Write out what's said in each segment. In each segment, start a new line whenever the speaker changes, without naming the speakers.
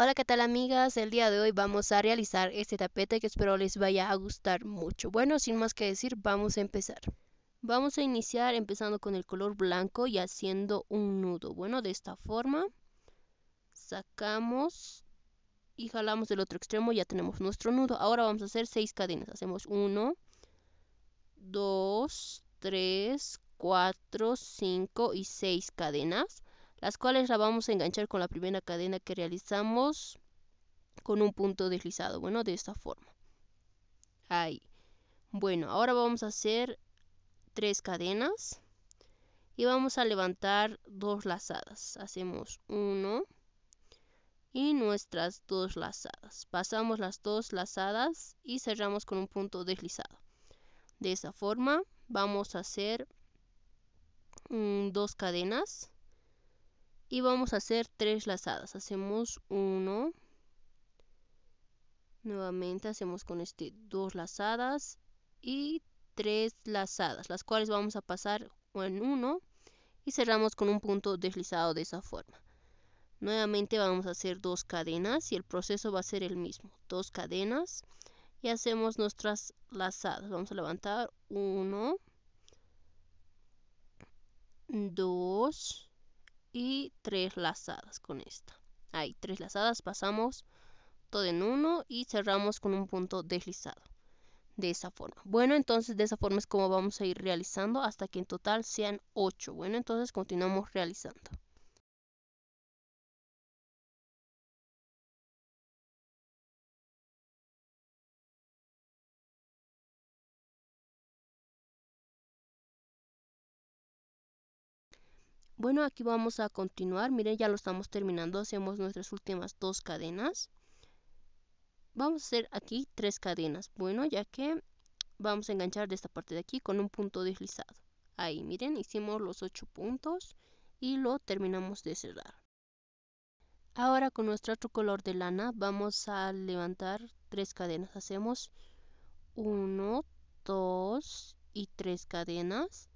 Hola, ¿qué tal amigas? El día de hoy vamos a realizar este tapete que espero les vaya a gustar mucho. Bueno, sin más que decir, vamos a empezar. Vamos a iniciar empezando con el color blanco y haciendo un nudo. Bueno, de esta forma sacamos y jalamos del otro extremo, ya tenemos nuestro nudo. Ahora vamos a hacer seis cadenas. Hacemos 1, 2, 3, 4, 5 y 6 cadenas las cuales la vamos a enganchar con la primera cadena que realizamos con un punto deslizado, bueno, de esta forma. Ahí. Bueno, ahora vamos a hacer tres cadenas y vamos a levantar dos lazadas. Hacemos uno y nuestras dos lazadas. Pasamos las dos lazadas y cerramos con un punto deslizado. De esta forma vamos a hacer mm, dos cadenas y vamos a hacer tres lazadas hacemos uno nuevamente hacemos con este dos lazadas y tres lazadas las cuales vamos a pasar en uno y cerramos con un punto deslizado de esa forma nuevamente vamos a hacer dos cadenas y el proceso va a ser el mismo dos cadenas y hacemos nuestras lazadas vamos a levantar uno dos y tres lazadas con esta. Ahí, tres lazadas, pasamos todo en uno y cerramos con un punto deslizado. De esa forma. Bueno, entonces de esa forma es como vamos a ir realizando hasta que en total sean 8. Bueno, entonces continuamos realizando. Bueno, aquí vamos a continuar. Miren, ya lo estamos terminando. Hacemos nuestras últimas dos cadenas. Vamos a hacer aquí tres cadenas. Bueno, ya que vamos a enganchar de esta parte de aquí con un punto deslizado. Ahí, miren, hicimos los ocho puntos y lo terminamos de cerrar. Ahora con nuestro otro color de lana vamos a levantar tres cadenas. Hacemos uno, dos y tres cadenas.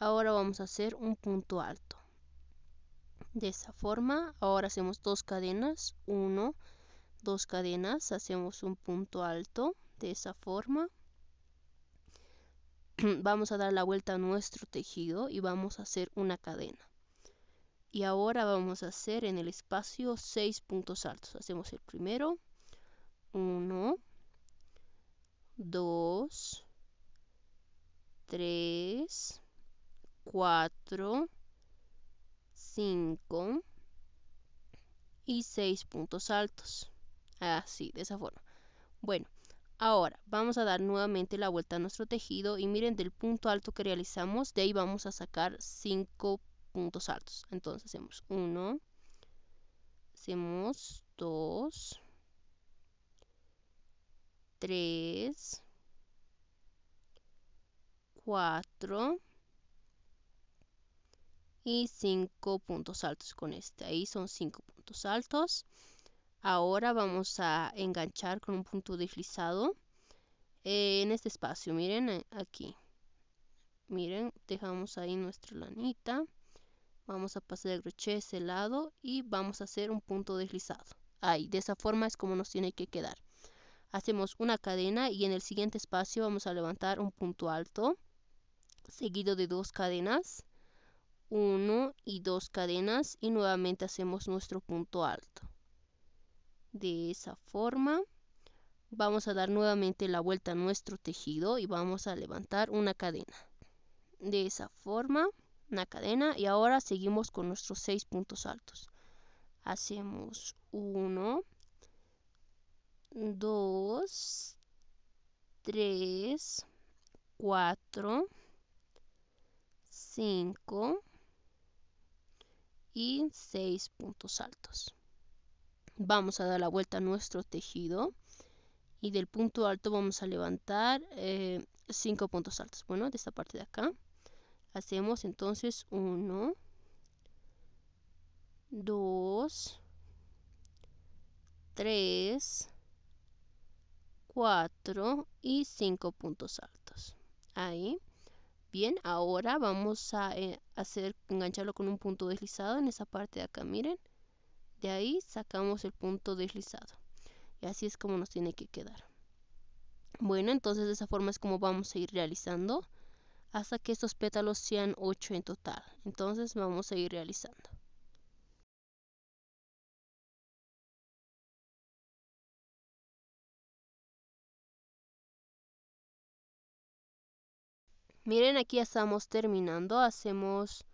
Ahora vamos a hacer un punto alto de esa forma ahora hacemos dos cadenas uno dos cadenas hacemos un punto alto de esa forma vamos a dar la vuelta a nuestro tejido y vamos a hacer una cadena y ahora vamos a hacer en el espacio seis puntos altos hacemos el primero uno dos tres cuatro 5 y 6 puntos altos. Así, de esa forma. Bueno, ahora vamos a dar nuevamente la vuelta a nuestro tejido y miren del punto alto que realizamos, de ahí vamos a sacar 5 puntos altos. Entonces hacemos 1, hacemos 2, 3, 4, y cinco puntos altos con este. Ahí son cinco puntos altos. Ahora vamos a enganchar con un punto deslizado en este espacio. Miren eh, aquí. Miren, dejamos ahí nuestra lanita. Vamos a pasar el crochet ese lado y vamos a hacer un punto deslizado. Ahí, de esa forma es como nos tiene que quedar. Hacemos una cadena y en el siguiente espacio vamos a levantar un punto alto seguido de dos cadenas 1 y 2 cadenas y nuevamente hacemos nuestro punto alto. De esa forma vamos a dar nuevamente la vuelta a nuestro tejido y vamos a levantar una cadena. De esa forma, una cadena y ahora seguimos con nuestros 6 puntos altos. Hacemos 1, 2, 3, 4, 5, y 6 puntos altos. Vamos a dar la vuelta a nuestro tejido y del punto alto vamos a levantar 5 eh, puntos altos. Bueno, de esta parte de acá hacemos entonces 1, 2, 3, 4 y 5 puntos altos. Ahí. Bien, ahora vamos a eh, hacer, engancharlo con un punto deslizado en esa parte de acá, miren. De ahí sacamos el punto deslizado. Y así es como nos tiene que quedar. Bueno, entonces de esa forma es como vamos a ir realizando hasta que estos pétalos sean 8 en total. Entonces vamos a ir realizando. Miren, aquí ya estamos terminando. Hacemos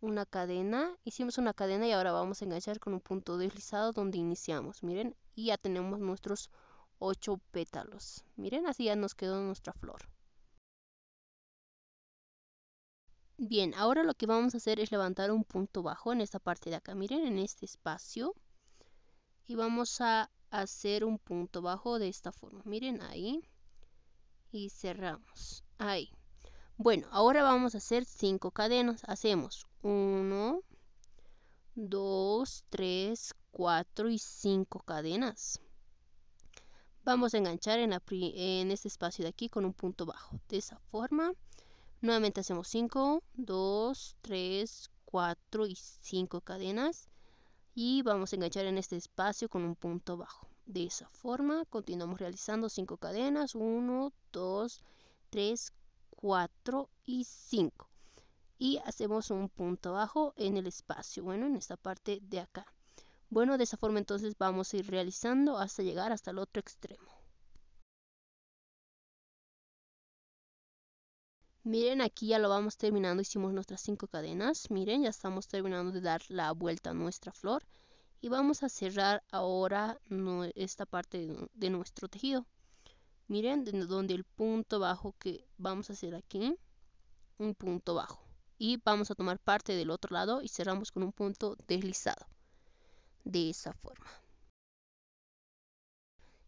una cadena. Hicimos una cadena y ahora vamos a enganchar con un punto deslizado donde iniciamos. Miren, y ya tenemos nuestros 8 pétalos. Miren, así ya nos quedó nuestra flor. Bien, ahora lo que vamos a hacer es levantar un punto bajo en esta parte de acá. Miren, en este espacio. Y vamos a hacer un punto bajo de esta forma. Miren ahí. Y cerramos. Ahí. Bueno, ahora vamos a hacer 5 cadenas. Hacemos 1, 2, 3, 4 y 5 cadenas. Vamos a enganchar en, en este espacio de aquí con un punto bajo. De esa forma, nuevamente hacemos 5, 2, 3, 4 y 5 cadenas. Y vamos a enganchar en este espacio con un punto bajo. De esa forma, continuamos realizando 5 cadenas. 1, 2, 3, 4... 4 y 5 y hacemos un punto bajo en el espacio, bueno, en esta parte de acá. Bueno, de esa forma entonces vamos a ir realizando hasta llegar hasta el otro extremo. Miren, aquí ya lo vamos terminando, hicimos nuestras 5 cadenas. Miren, ya estamos terminando de dar la vuelta a nuestra flor. Y vamos a cerrar ahora esta parte de nuestro tejido miren donde el punto bajo que vamos a hacer aquí un punto bajo y vamos a tomar parte del otro lado y cerramos con un punto deslizado de esa forma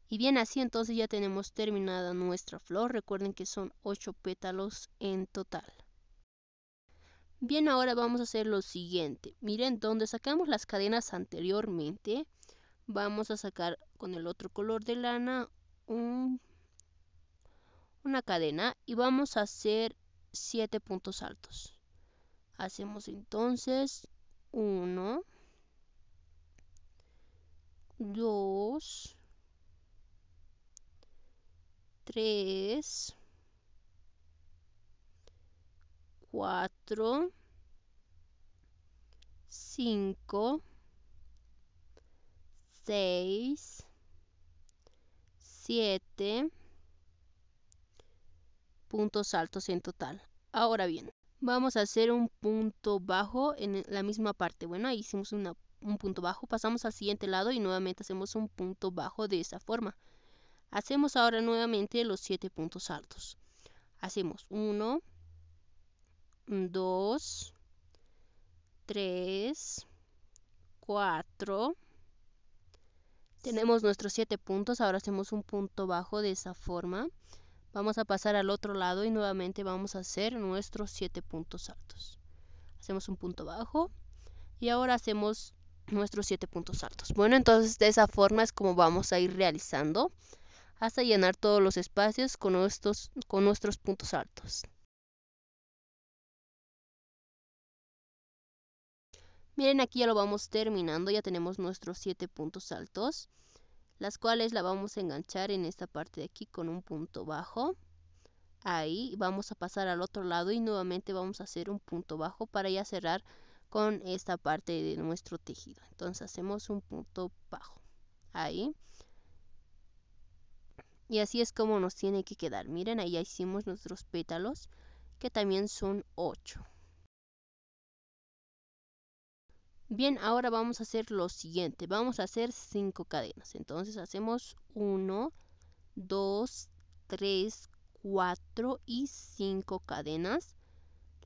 y bien así entonces ya tenemos terminada nuestra flor recuerden que son 8 pétalos en total bien ahora vamos a hacer lo siguiente miren donde sacamos las cadenas anteriormente vamos a sacar con el otro color de lana un una cadena y vamos a hacer 7 puntos altos. Hacemos entonces 1, 2, 3, 4, 5, 6, 7, puntos altos en total. Ahora bien, vamos a hacer un punto bajo en la misma parte. Bueno, ahí hicimos un punto bajo, pasamos al siguiente lado y nuevamente hacemos un punto bajo de esa forma. Hacemos ahora nuevamente los 7 puntos altos. Hacemos 1, 2, 3, 4. Tenemos nuestros 7 puntos, ahora hacemos un punto bajo de esa forma. Vamos a pasar al otro lado y nuevamente vamos a hacer nuestros 7 puntos altos. Hacemos un punto bajo y ahora hacemos nuestros 7 puntos altos. Bueno, entonces de esa forma es como vamos a ir realizando hasta llenar todos los espacios con, nuestros, con nuestros puntos altos. Miren, aquí ya lo vamos terminando, ya tenemos nuestros 7 puntos altos las cuales la vamos a enganchar en esta parte de aquí con un punto bajo ahí vamos a pasar al otro lado y nuevamente vamos a hacer un punto bajo para ya cerrar con esta parte de nuestro tejido entonces hacemos un punto bajo ahí y así es como nos tiene que quedar miren ahí ya hicimos nuestros pétalos que también son 8 Bien, ahora vamos a hacer lo siguiente. Vamos a hacer 5 cadenas. Entonces hacemos 1, 2, 3, 4 y 5 cadenas.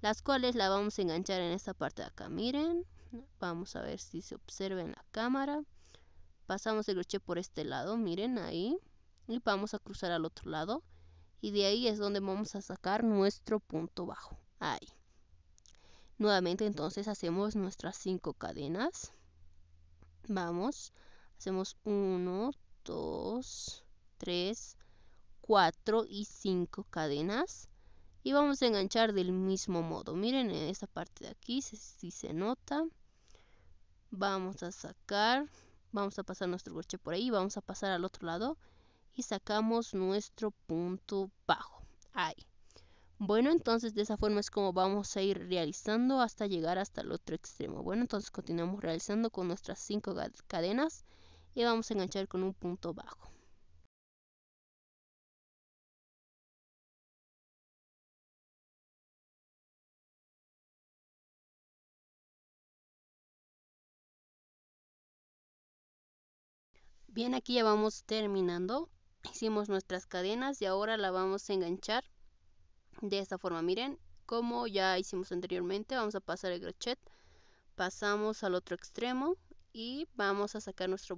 Las cuales la vamos a enganchar en esta parte de acá. Miren, vamos a ver si se observa en la cámara. Pasamos el crochet por este lado, miren ahí. Y vamos a cruzar al otro lado. Y de ahí es donde vamos a sacar nuestro punto bajo. Ahí. Nuevamente entonces hacemos nuestras cinco cadenas. Vamos, hacemos 1, 2, 3, 4 y 5 cadenas. Y vamos a enganchar del mismo modo. Miren en esta parte de aquí, si, se nota. Vamos a sacar, vamos a pasar nuestro ganchillo por ahí, vamos a pasar al otro lado y sacamos nuestro punto bajo. Ahí. Bueno, entonces de esa forma es como vamos a ir realizando hasta llegar hasta el otro extremo. Bueno, entonces continuamos realizando con nuestras cinco cadenas y vamos a enganchar con un punto bajo. Bien, aquí ya vamos terminando. Hicimos nuestras cadenas y ahora la vamos a enganchar de esta forma miren como ya hicimos anteriormente vamos a pasar el crochet pasamos al otro extremo y vamos a sacar nuestro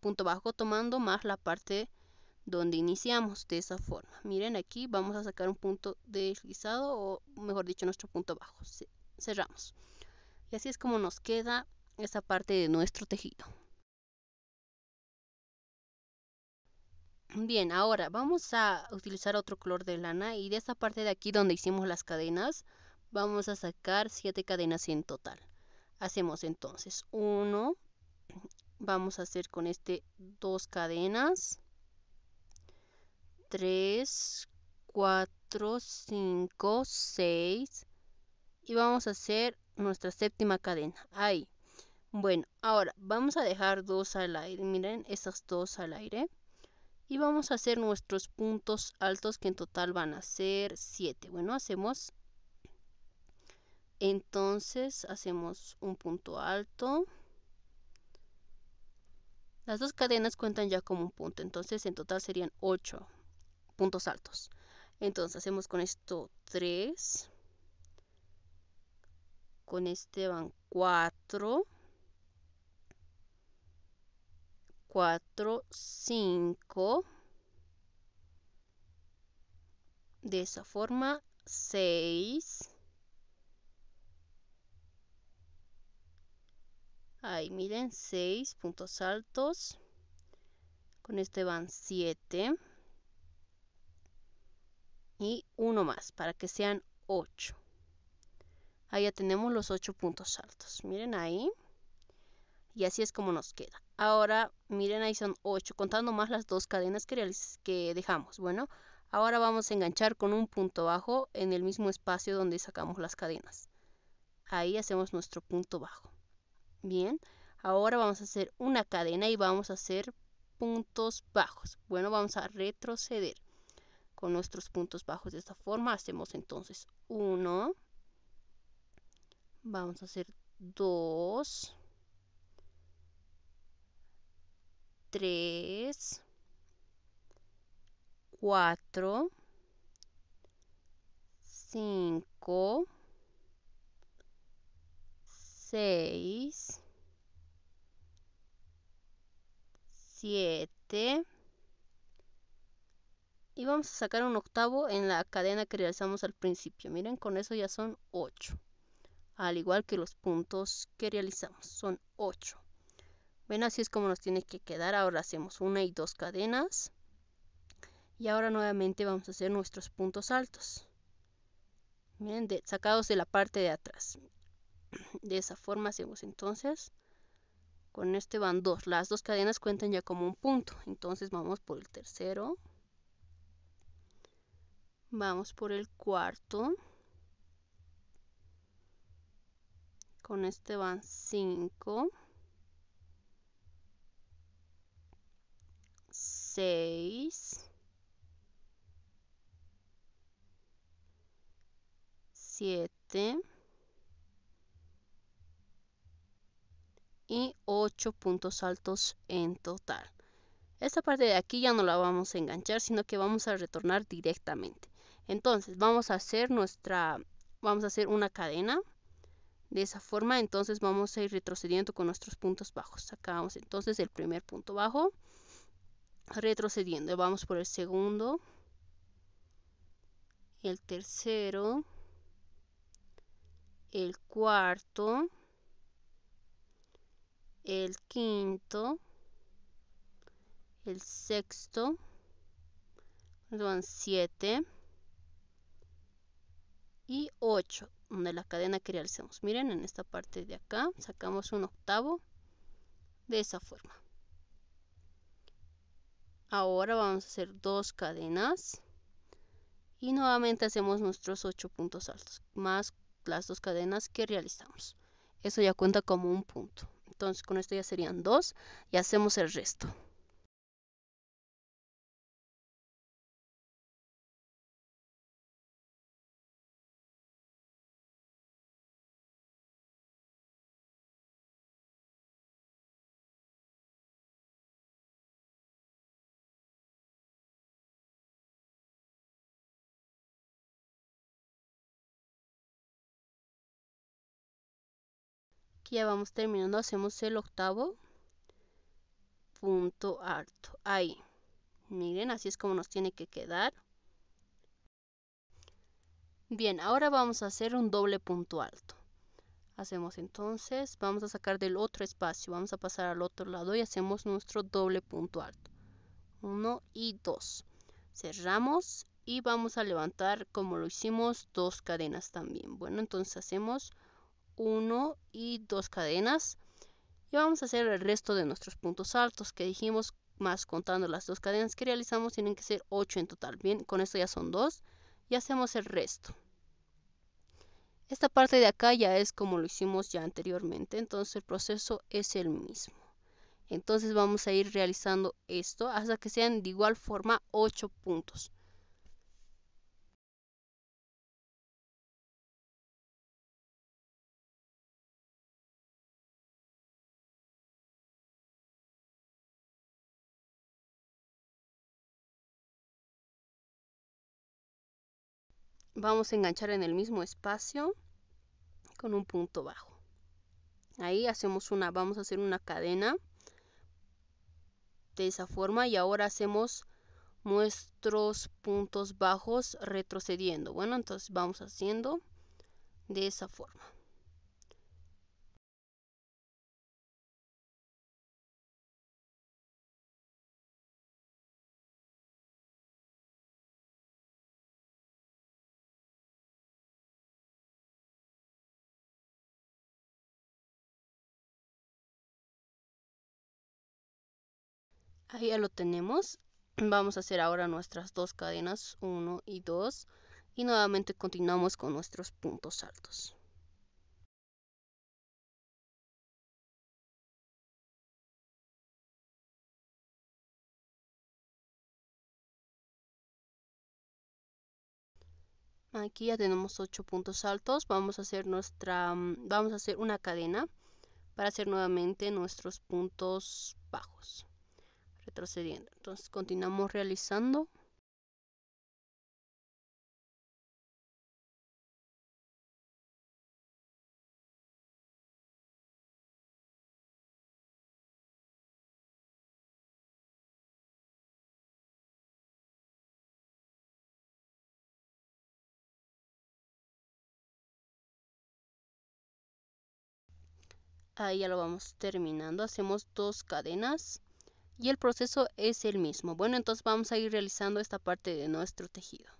punto bajo tomando más la parte donde iniciamos de esa forma miren aquí vamos a sacar un punto deslizado o mejor dicho nuestro punto bajo cerramos y así es como nos queda esa parte de nuestro tejido Bien, ahora vamos a utilizar otro color de lana y de esta parte de aquí donde hicimos las cadenas, vamos a sacar siete cadenas en total. Hacemos entonces uno vamos a hacer con este dos cadenas, 3, 4, 5, 6 y vamos a hacer nuestra séptima cadena. Ahí. Bueno, ahora vamos a dejar dos al aire. Miren, esas dos al aire y vamos a hacer nuestros puntos altos que en total van a ser 7 bueno hacemos entonces hacemos un punto alto las dos cadenas cuentan ya como un punto entonces en total serían 8 puntos altos entonces hacemos con esto 3 con este van 4 4, 5. De esa forma, 6. Ahí miren, 6 puntos altos. Con este van 7. Y uno más para que sean 8. Ahí ya tenemos los 8 puntos altos. Miren ahí. Y así es como nos queda. Ahora, miren, ahí son 8, contando más las dos cadenas que, dejamos. Bueno, ahora vamos a enganchar con un punto bajo en el mismo espacio donde sacamos las cadenas. Ahí hacemos nuestro punto bajo. Bien, ahora vamos a hacer una cadena y vamos a hacer puntos bajos. Bueno, vamos a retroceder con nuestros puntos bajos de esta forma. Hacemos entonces 1, vamos a hacer 2, 3, 4, 5, 6, 7 y vamos a sacar un octavo en la cadena que realizamos al principio. Miren, con eso ya son 8. Al igual que los puntos que realizamos, son 8. Ven, así es como nos tiene que quedar. Ahora hacemos una y dos cadenas. Y ahora nuevamente vamos a hacer nuestros puntos altos. Miren, de, sacados de la parte de atrás. De esa forma hacemos entonces. Con este van dos. Las dos cadenas cuentan ya como un punto. Entonces vamos por el tercero. Vamos por el cuarto. Con este van cinco 6 siete y 8 puntos altos en total. Esta parte de aquí ya no la vamos a enganchar, sino que vamos a retornar directamente. Entonces vamos a hacer nuestra, vamos a hacer una cadena. De esa forma entonces vamos a ir retrocediendo con nuestros puntos bajos. Sacamos entonces el primer punto bajo retrocediendo. Vamos por el segundo, el tercero, el cuarto, el quinto, el sexto, van siete y ocho donde la cadena que realicemos. Miren, en esta parte de acá sacamos un octavo de esa forma ahora vamos a hacer dos cadenas y nuevamente hacemos nuestros ocho puntos altos más las dos cadenas que realizamos eso ya cuenta como un punto entonces con esto ya serían dos y hacemos el resto ya vamos terminando, hacemos el octavo punto alto. Ahí. Miren, así es como nos tiene que quedar. Bien, ahora vamos a hacer un doble punto alto. Hacemos entonces, vamos a sacar del otro espacio, vamos a pasar al otro lado y hacemos nuestro doble punto alto. 1 y 2. Cerramos y vamos a levantar como lo hicimos dos cadenas también. Bueno, entonces hacemos 1 y 2 cadenas. Y vamos a hacer el resto de nuestros puntos altos que dijimos más contando las dos cadenas que realizamos tienen que ser 8 en total. Bien, con esto ya son 2 y hacemos el resto. Esta parte de acá ya es como lo hicimos ya anteriormente, entonces el proceso es el mismo. Entonces vamos a ir realizando esto hasta que sean de igual forma 8 puntos. vamos a enganchar en el mismo espacio con un punto bajo ahí hacemos una vamos a hacer una cadena de esa forma y ahora hacemos nuestros puntos bajos retrocediendo bueno entonces vamos haciendo de esa forma Ahí ya lo tenemos. Vamos a hacer ahora nuestras dos cadenas, 1 y 2. Y nuevamente continuamos con nuestros puntos altos. aquí ya tenemos 8 puntos altos vamos a hacer nuestra mm, vamos a hacer una cadena para hacer nuevamente nuestros puntos bajos retrocediendo. Entonces continuamos realizando. ahí ya lo vamos terminando hacemos dos cadenas y el proceso es el mismo. Bueno, entonces vamos a ir realizando esta parte de nuestro tejido.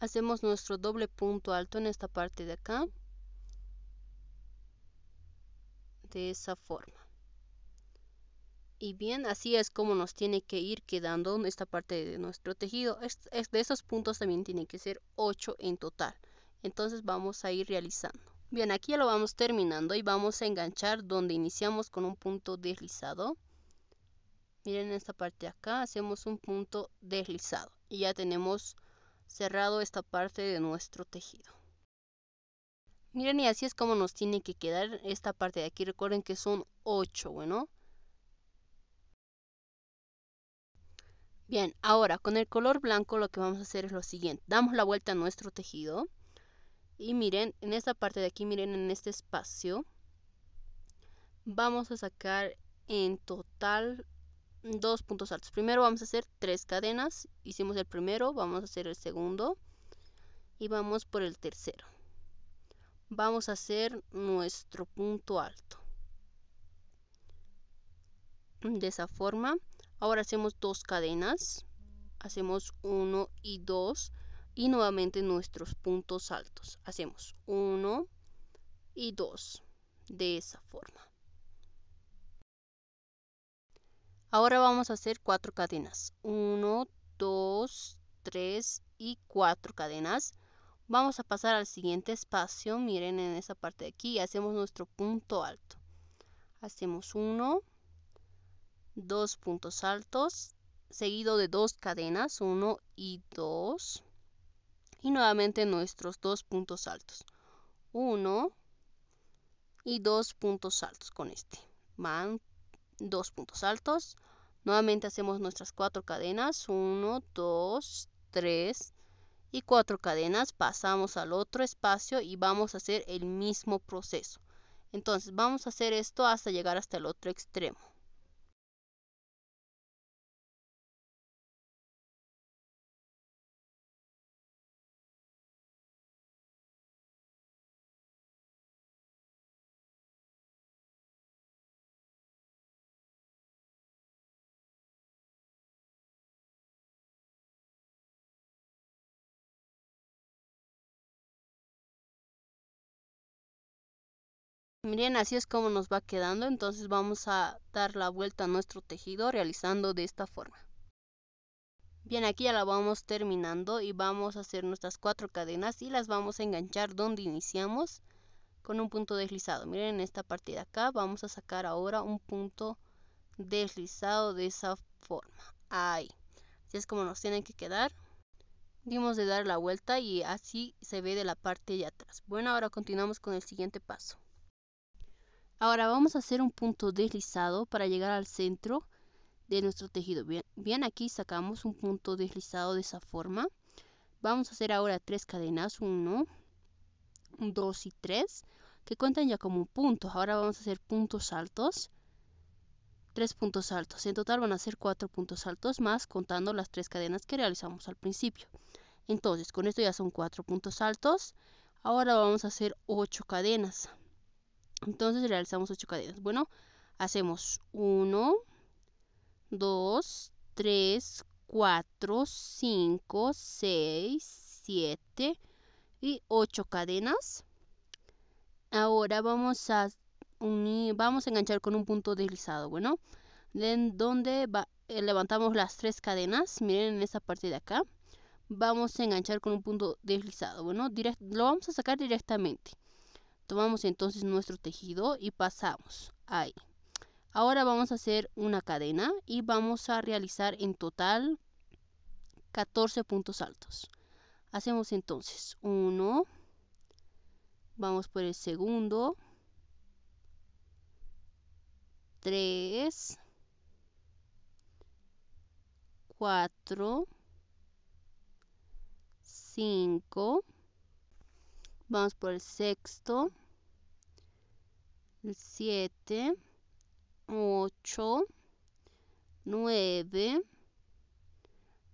Hacemos nuestro doble punto alto en esta parte de acá. De esa forma. Y bien, así es como nos tiene que ir quedando esta parte de nuestro tejido. Es, de esos puntos también tiene que ser 8 en total. Entonces vamos a ir realizando. Bien, aquí ya lo vamos terminando y vamos a enganchar donde iniciamos con un punto deslizado. Miren esta parte de acá, hacemos un punto deslizado. Y ya tenemos cerrado esta parte de nuestro tejido. Miren y así es como nos tiene que quedar esta parte de aquí. Recuerden que son 8, bueno. Bien, ahora con el color blanco lo que vamos a hacer es lo siguiente. Damos la vuelta a nuestro tejido. Y miren, en esta parte de aquí, miren en este espacio. Vamos a sacar en total dos puntos altos. Primero vamos a hacer tres cadenas. Hicimos el primero, vamos a hacer el segundo. Y vamos por el tercero. Vamos a hacer nuestro punto alto. De esa forma ahora hacemos dos cadenas hacemos 1 y 2 y nuevamente nuestros puntos altos hacemos 1 y 2 de esa forma ahora vamos a hacer cuatro cadenas 1 2 3 y cuatro cadenas vamos a pasar al siguiente espacio miren en esa parte de aquí hacemos nuestro punto alto hacemos 1 dos puntos altos, seguido de dos cadenas, 1 y 2. Y nuevamente nuestros dos puntos altos. 1 y dos puntos altos con este. Van dos puntos altos. Nuevamente hacemos nuestras cuatro cadenas. 1, 2, 3 y cuatro cadenas. Pasamos al otro espacio y vamos a hacer el mismo proceso. Entonces vamos a hacer esto hasta llegar hasta el otro extremo. Miren, así es como nos va quedando, entonces vamos a dar la vuelta a nuestro tejido realizando de esta forma. Bien, aquí ya la vamos terminando y vamos a hacer nuestras cuatro cadenas y las vamos a enganchar donde iniciamos con un punto deslizado. Miren, en esta parte de acá vamos a sacar ahora un punto deslizado de esa forma. Ahí. Así es como nos tiene que quedar. Dimos de dar la vuelta y así se ve de la parte de atrás. Bueno, ahora continuamos con el siguiente paso. Ahora vamos a hacer un punto deslizado para llegar al centro de nuestro tejido. Bien, aquí sacamos un punto deslizado de esa forma. Vamos a hacer ahora tres cadenas, uno, dos y tres, que cuentan ya como punto Ahora vamos a hacer puntos altos, tres puntos altos. En total van a ser cuatro puntos altos más contando las tres cadenas que realizamos al principio. Entonces, con esto ya son cuatro puntos altos. Ahora vamos a hacer ocho cadenas. Entonces realizamos 8 cadenas. Bueno, hacemos 1, 2, 3, 4, 5, 6, 7 y 8 cadenas. Ahora vamos a unir, vamos a enganchar con un punto deslizado. Bueno, en donde eh, levantamos las 3 cadenas, miren en esta parte de acá, vamos a enganchar con un punto deslizado. Bueno, lo vamos a sacar directamente tomamos entonces nuestro tejido y pasamos ahí ahora vamos a hacer una cadena y vamos a realizar en total 14 puntos altos hacemos entonces uno, vamos por el segundo 3 4 5 Vamos por el sexto. 7, 8, 9,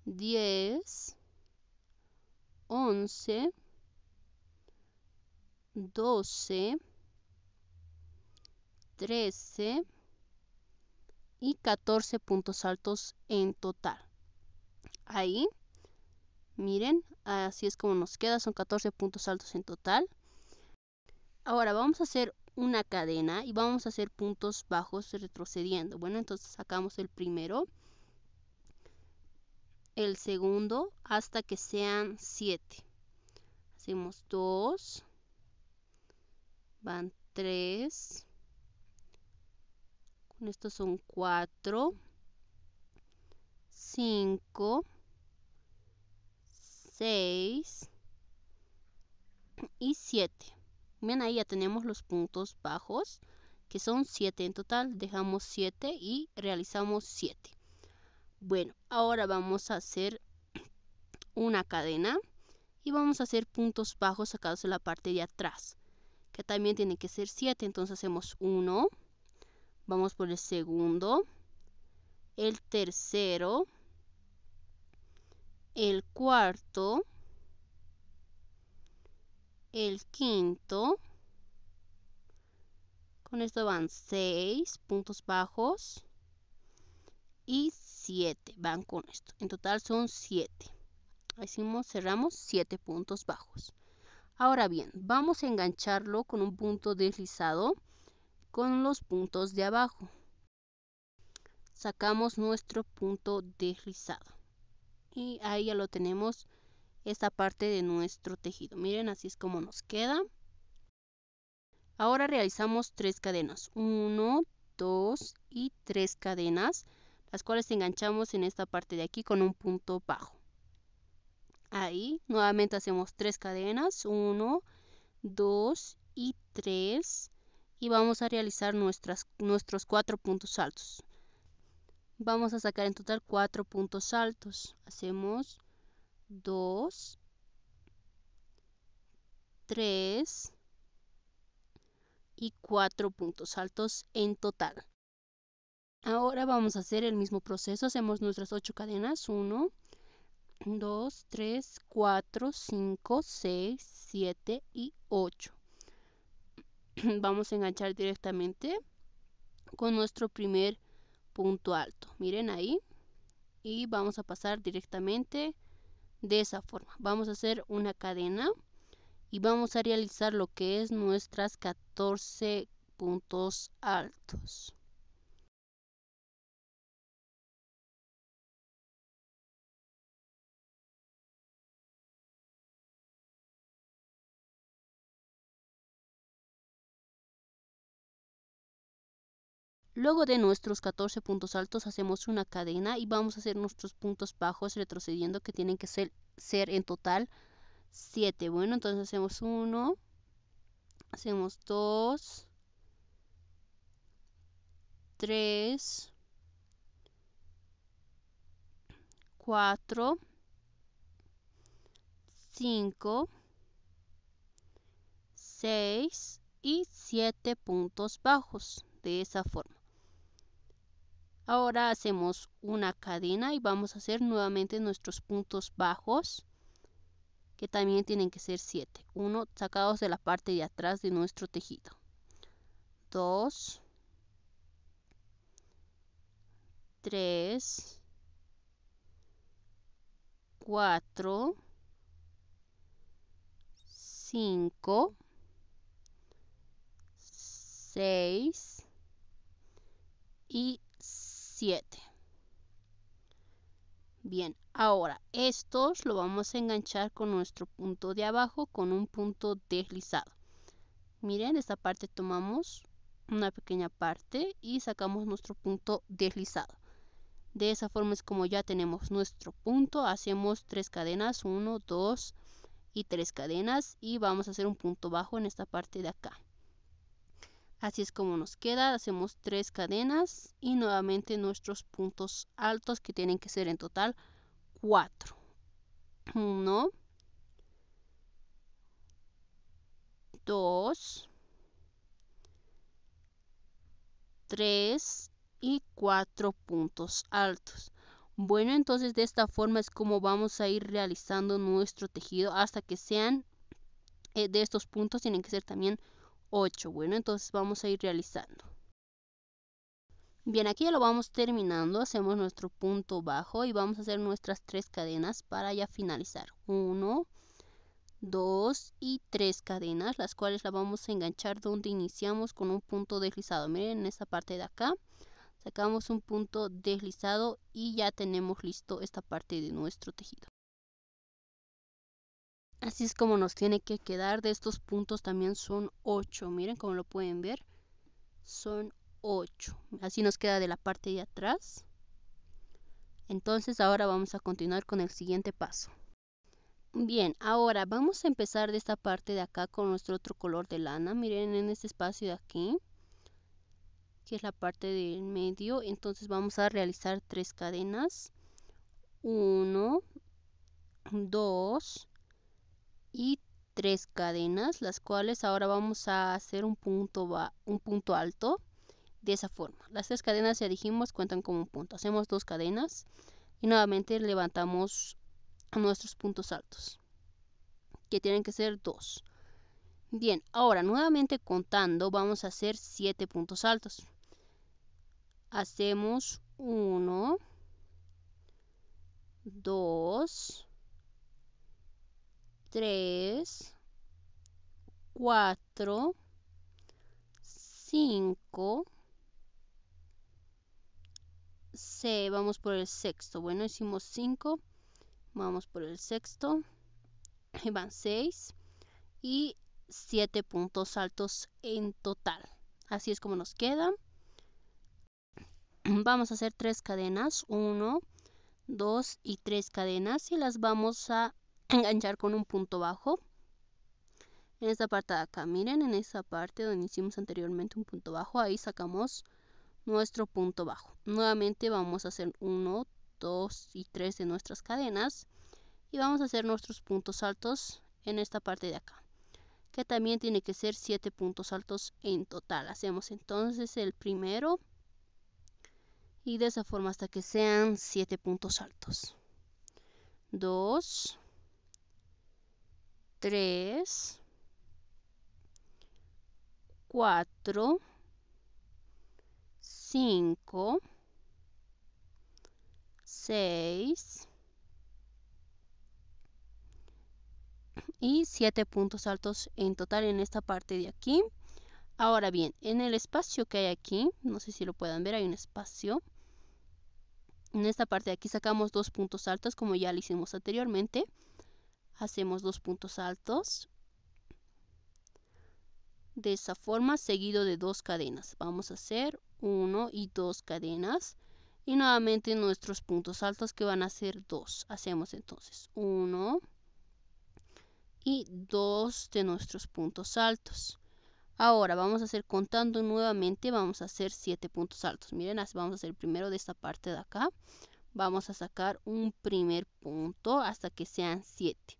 10, 11, 12, 13 y 14 puntos altos en total. Ahí, miren, Así es como nos queda, son 14 puntos altos en total. Ahora vamos a hacer una cadena y vamos a hacer puntos bajos retrocediendo. Bueno, entonces sacamos el primero, el segundo hasta que sean 7. Hacemos 2, van 3, con estos son 4, 5, 6 y 7. Miren ahí ya tenemos los puntos bajos, que son 7 en total. Dejamos 7 y realizamos 7. Bueno, ahora vamos a hacer una cadena y vamos a hacer puntos bajos sacados en la parte de atrás, que también tiene que ser 7. Entonces hacemos 1, vamos por el segundo, el tercero, el cuarto, el quinto, con esto van seis puntos bajos y 7 van con esto. En total son 7. Hicimos, cerramos siete puntos bajos. Ahora bien, vamos a engancharlo con un punto deslizado con los puntos de abajo. Sacamos nuestro punto deslizado y ahí ya lo tenemos esta parte de nuestro tejido miren así es como nos queda ahora realizamos tres cadenas 1 2 y tres cadenas las cuales enganchamos en esta parte de aquí con un punto bajo ahí nuevamente hacemos tres cadenas 1 2 y 3 y vamos a realizar nuestras, nuestros cuatro puntos altos vamos a sacar en total 4 puntos altos. Hacemos 2, 3 y 4 puntos altos en total. Ahora vamos a hacer el mismo proceso. Hacemos nuestras 8 cadenas. 1, 2, 3, 4, 5, 6, 7 y 8. Vamos a enganchar directamente con nuestro primer punto alto miren ahí y vamos a pasar directamente de esa forma vamos a hacer una cadena y vamos a realizar lo que es nuestras 14 puntos altos Luego de nuestros 14 puntos altos hacemos una cadena y vamos a hacer nuestros puntos bajos retrocediendo que tienen que ser, ser en total 7. Bueno, entonces hacemos 1, hacemos 2, 3, 4, 5, 6 y 7 puntos bajos de esa forma. Ahora hacemos una cadena y vamos a hacer nuevamente nuestros puntos bajos que también tienen que ser 7. 1 sacados de la parte de atrás de nuestro tejido. 2 3 4 5 6 y Bien, ahora estos lo vamos a enganchar con nuestro punto de abajo con un punto deslizado. Miren, esta parte tomamos una pequeña parte y sacamos nuestro punto deslizado. De esa forma es como ya tenemos nuestro punto. Hacemos tres cadenas, 1, 2 y tres cadenas y vamos a hacer un punto bajo en esta parte de acá. Así es como nos queda, hacemos tres cadenas y nuevamente nuestros puntos altos que tienen que ser en total 4. 1, 2, 3 y 4 puntos altos. Bueno, entonces de esta forma es como vamos a ir realizando nuestro tejido hasta que sean eh, de estos puntos, tienen que ser también 8. Bueno, entonces vamos a ir realizando. Bien, aquí ya lo vamos terminando, hacemos nuestro punto bajo y vamos a hacer nuestras tres cadenas para ya finalizar. 1, 2 y 3 cadenas, las cuales la vamos a enganchar donde iniciamos con un punto deslizado. Miren, en esta parte de acá, sacamos un punto deslizado y ya tenemos listo esta parte de nuestro tejido. Así es como nos tiene que quedar. De estos puntos también son 8. Miren como lo pueden ver. Son 8. Así nos queda de la parte de atrás. Entonces ahora vamos a continuar con el siguiente paso. Bien, ahora vamos a empezar de esta parte de acá con nuestro otro color de lana. Miren en este espacio de aquí, que es la parte del medio. Entonces vamos a realizar tres cadenas. 1, 2, y tres cadenas las cuales ahora vamos a hacer un punto, va, un punto alto de esa forma las tres cadenas ya dijimos cuentan como un punto hacemos dos cadenas y nuevamente levantamos nuestros puntos altos que tienen que ser dos bien ahora nuevamente contando vamos a hacer siete puntos altos hacemos uno dos 3, 4, 5, 6, vamos por el sexto. Bueno, hicimos 5, vamos por el sexto. Y van 6 y 7 puntos altos en total. Así es como nos queda. Vamos a hacer 3 cadenas, 1, 2 y 3 cadenas y las vamos a enganchar con un punto bajo. En esta parte de acá, miren, en esta parte donde hicimos anteriormente un punto bajo, ahí sacamos nuestro punto bajo. Nuevamente vamos a hacer 1, 2 y 3 de nuestras cadenas y vamos a hacer nuestros puntos altos en esta parte de acá que también tiene que ser 7 puntos altos en total. Hacemos entonces el primero y de esa forma hasta que sean 7 puntos altos. 2, 3, 4, 5, 6 y siete puntos altos en total en esta parte de aquí. Ahora bien, en el espacio que hay aquí, no sé si lo puedan ver, hay un espacio. En esta parte de aquí sacamos dos puntos altos como ya lo hicimos anteriormente hacemos dos puntos altos de esa forma seguido de dos cadenas vamos a hacer uno y dos cadenas y nuevamente nuestros puntos altos que van a ser dos hacemos entonces uno y dos de nuestros puntos altos ahora vamos a hacer contando nuevamente vamos a hacer siete puntos altos miren vamos a hacer primero de esta parte de acá vamos a sacar un primer punto hasta que sean siete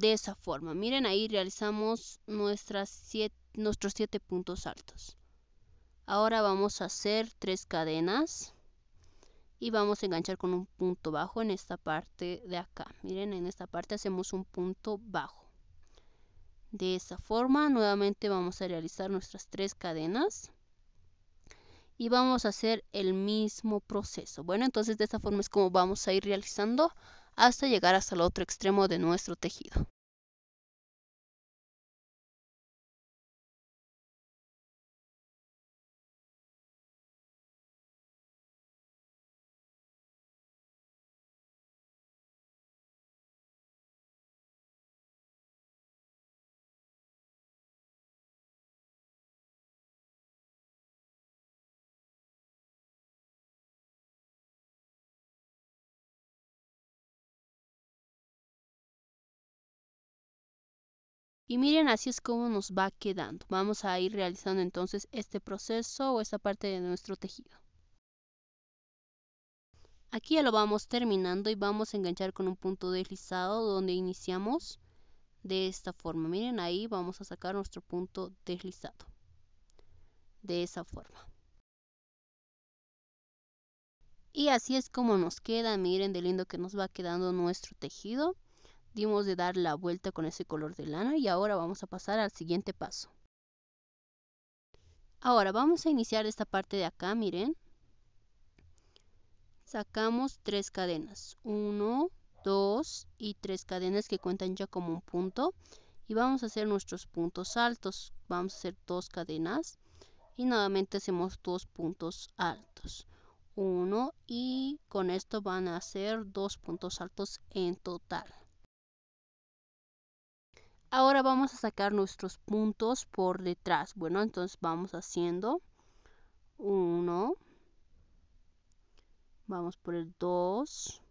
de esa forma. Miren, ahí realizamos nuestras siete, nuestros 7 puntos altos. Ahora vamos a hacer tres cadenas y vamos a enganchar con un punto bajo en esta parte de acá. Miren, en esta parte hacemos un punto bajo. De esa forma, nuevamente vamos a realizar nuestras tres cadenas y vamos a hacer el mismo proceso. Bueno, entonces de esta forma es como vamos a ir realizando hasta llegar hasta el otro extremo de nuestro tejido. Y miren, así es como nos va quedando. Vamos a ir realizando entonces este proceso o esta parte de nuestro tejido. Aquí ya lo vamos terminando y vamos a enganchar con un punto deslizado donde iniciamos de esta forma. Miren, ahí vamos a sacar nuestro punto deslizado. De esa forma. Y así es como nos queda, miren de lindo que nos va quedando nuestro tejido dimos de dar la vuelta con ese color de lana y ahora vamos a pasar al siguiente paso ahora vamos a iniciar esta parte de acá miren sacamos tres cadenas 1 2 y tres cadenas que cuentan ya como un punto y vamos a hacer nuestros puntos altos vamos a hacer dos cadenas y nuevamente hacemos dos puntos altos uno y con esto van a hacer dos puntos altos en total Ahora vamos a sacar nuestros puntos por detrás. Bueno, entonces vamos haciendo 1. Vamos por el 2.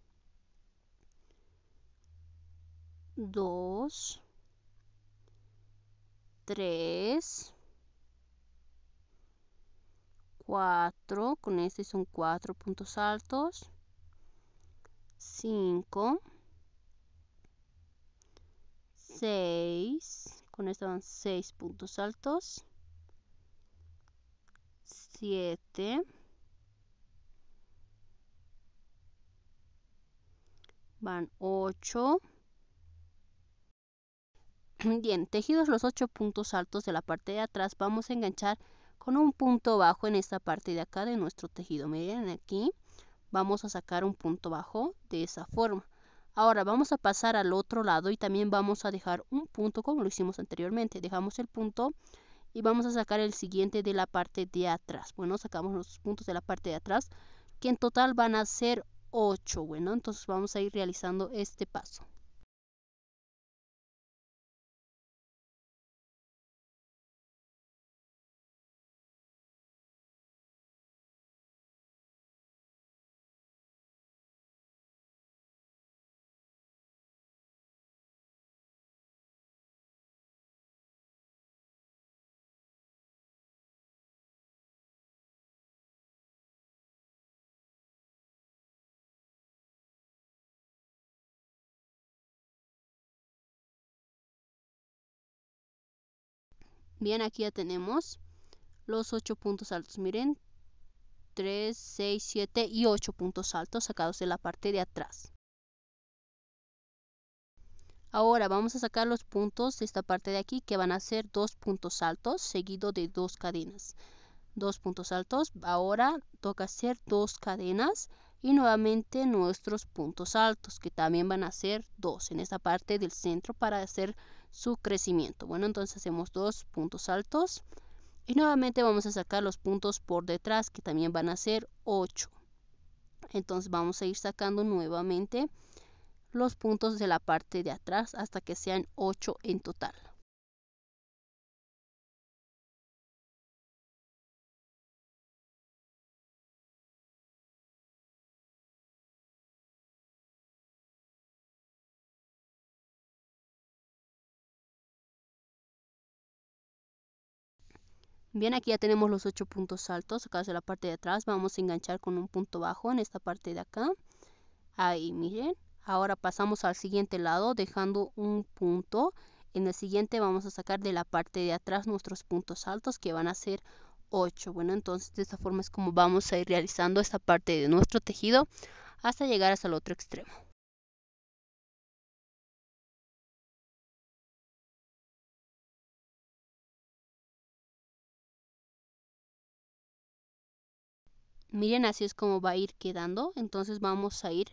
2. 3. 4. Con este son 4 puntos altos. 5. 6, con esto van 6 puntos altos, 7, van 8, bien, tejidos los 8 puntos altos de la parte de atrás, vamos a enganchar con un punto bajo en esta parte de acá de nuestro tejido, miren aquí, vamos a sacar un punto bajo de esa forma Ahora vamos a pasar al otro lado y también vamos a dejar un punto como lo hicimos anteriormente. Dejamos el punto y vamos a sacar el siguiente de la parte de atrás. Bueno, sacamos los puntos de la parte de atrás que en total van a ser 8. Bueno, entonces vamos a ir realizando este paso. Bien, aquí ya tenemos los 8 puntos altos. Miren, 3, 6, 7 y 8 puntos altos sacados de la parte de atrás. Ahora vamos a sacar los puntos de esta parte de aquí que van a ser dos puntos altos seguido de dos cadenas. Dos puntos altos, ahora toca hacer dos cadenas y nuevamente nuestros puntos altos que también van a ser dos en esta parte del centro para hacer su crecimiento. Bueno, entonces hacemos dos puntos altos y nuevamente vamos a sacar los puntos por detrás que también van a ser 8. Entonces vamos a ir sacando nuevamente los puntos de la parte de atrás hasta que sean 8 en total. Bien, aquí ya tenemos los 8 puntos altos. Acá de la parte de atrás vamos a enganchar con un punto bajo en esta parte de acá. Ahí, miren. Ahora pasamos al siguiente lado dejando un punto. En el siguiente vamos a sacar de la parte de atrás nuestros puntos altos que van a ser 8. Bueno, entonces de esta forma es como vamos a ir realizando esta parte de nuestro tejido hasta llegar hasta el otro extremo.
Miren, así es como
va
a ir quedando. Entonces vamos a ir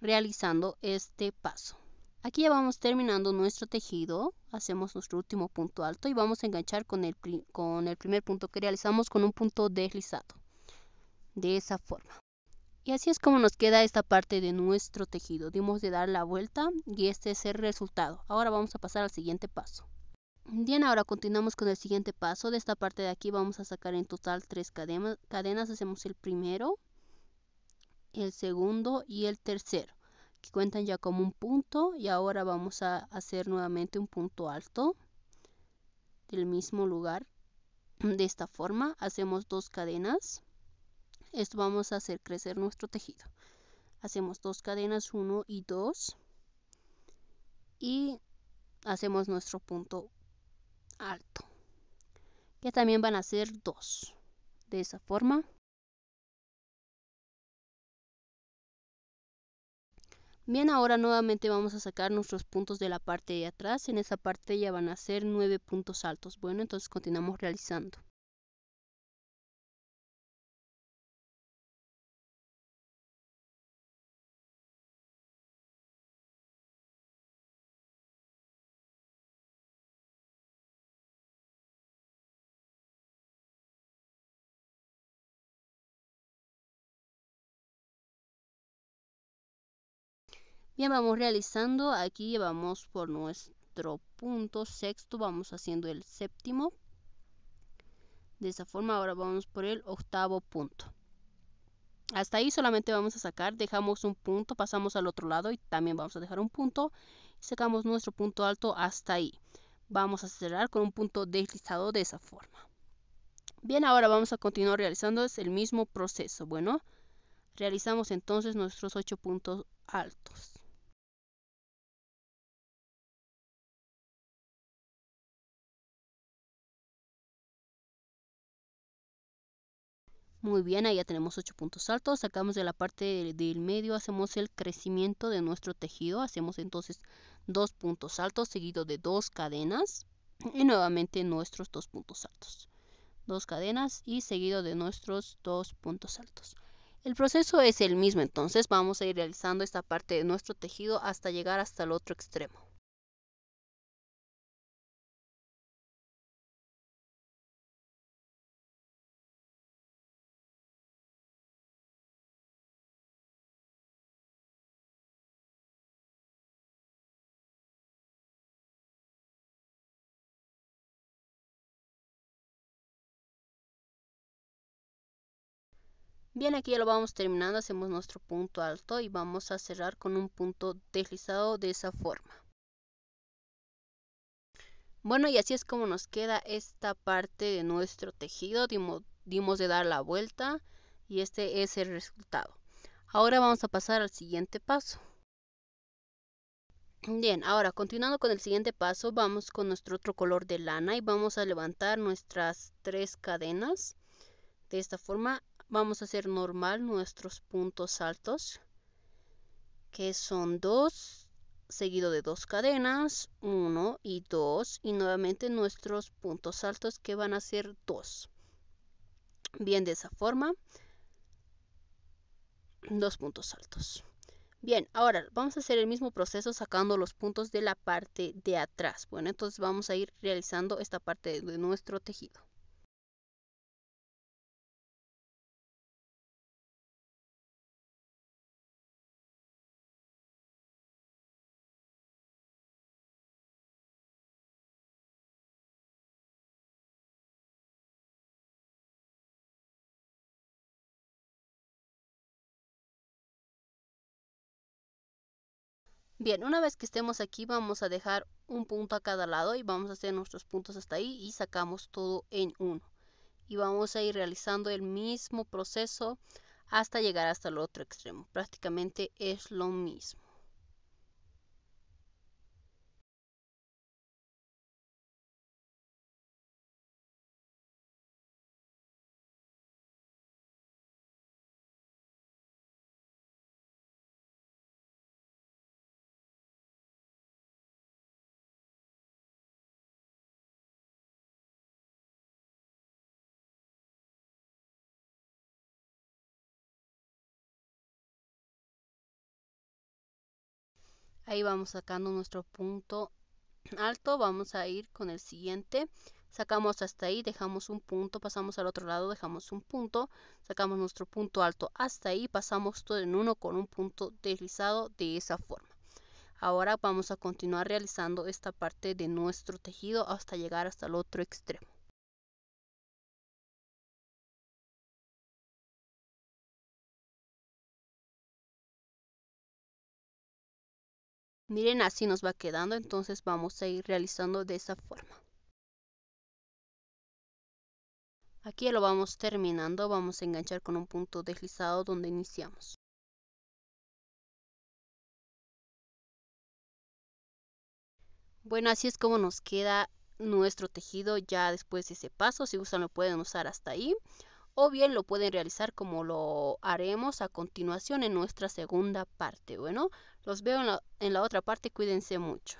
realizando este paso. Aquí ya vamos terminando nuestro tejido. Hacemos nuestro último punto alto y vamos a enganchar con el, con el primer punto que realizamos con un punto deslizado. De esa forma. Y así es como nos queda esta parte de nuestro tejido. Dimos de dar la vuelta y este es el resultado. Ahora vamos a pasar al siguiente paso. Bien, ahora continuamos con el siguiente paso. De esta parte de aquí vamos a sacar en total tres cadenas. Hacemos el primero, el segundo y el tercero, que cuentan ya como un punto. Y ahora vamos a hacer nuevamente un punto alto del mismo lugar. De esta forma hacemos dos cadenas. Esto vamos a hacer crecer nuestro tejido. Hacemos dos cadenas, uno y dos. Y hacemos nuestro punto alto que también van a ser dos de esa forma bien ahora nuevamente vamos a sacar nuestros puntos de la parte de atrás en esa parte ya van a ser nueve puntos altos bueno entonces continuamos
realizando
Bien, vamos realizando. Aquí llevamos por nuestro punto sexto, vamos haciendo el séptimo. De esa forma ahora vamos por el octavo punto. Hasta ahí solamente vamos a sacar, dejamos un punto, pasamos al otro lado y también vamos a dejar un punto. Y sacamos nuestro punto alto hasta ahí. Vamos a cerrar con un punto deslizado de esa forma. Bien, ahora vamos a continuar realizando es el mismo proceso. Bueno, realizamos entonces nuestros ocho puntos altos. Muy bien, ahí ya tenemos 8 puntos altos, sacamos de la parte del, del medio, hacemos el crecimiento de nuestro tejido, hacemos entonces dos puntos altos seguido de dos cadenas y nuevamente nuestros dos puntos altos. Dos cadenas y seguido de nuestros dos puntos altos. El proceso es el mismo, entonces vamos a ir realizando esta parte de nuestro tejido hasta llegar hasta el otro extremo. Bien, aquí ya lo vamos terminando, hacemos nuestro punto alto y vamos a cerrar con un punto deslizado de esa forma. Bueno, y así es como nos queda esta parte de nuestro tejido. Dimos, de dar la vuelta y este es el resultado. Ahora vamos a pasar al siguiente paso. Bien, ahora continuando con el siguiente paso, vamos con nuestro otro color de lana y vamos a levantar nuestras tres cadenas de esta forma Vamos a hacer normal nuestros puntos altos, que son dos seguido de dos cadenas, uno y dos y nuevamente nuestros puntos altos que van a ser dos Bien, de esa forma, dos puntos altos. Bien, ahora vamos a hacer el mismo proceso sacando los puntos de la parte de atrás. Bueno, entonces vamos a ir realizando esta parte de nuestro tejido. Bien, una vez que estemos aquí vamos a dejar un punto a cada lado y vamos a hacer nuestros puntos hasta ahí y sacamos todo en uno. Y vamos a ir realizando el mismo proceso hasta llegar hasta el otro extremo. Prácticamente es lo mismo. ahí vamos sacando nuestro punto alto vamos a ir con el siguiente sacamos hasta ahí dejamos un punto pasamos al otro lado dejamos un punto sacamos nuestro punto alto hasta ahí pasamos todo en uno con un punto deslizado de esa forma ahora vamos a continuar realizando esta parte de nuestro tejido hasta llegar hasta el otro extremo
Miren, así nos va
quedando, entonces vamos a ir realizando de esa forma. Aquí lo vamos terminando, vamos a enganchar con un punto deslizado donde
iniciamos.
Bueno, así es como nos queda nuestro tejido ya después de ese paso. Si gustan lo pueden usar hasta ahí o bien lo pueden realizar como lo haremos a continuación en nuestra segunda parte. Bueno, los veo en la, en la otra parte, cuídense mucho.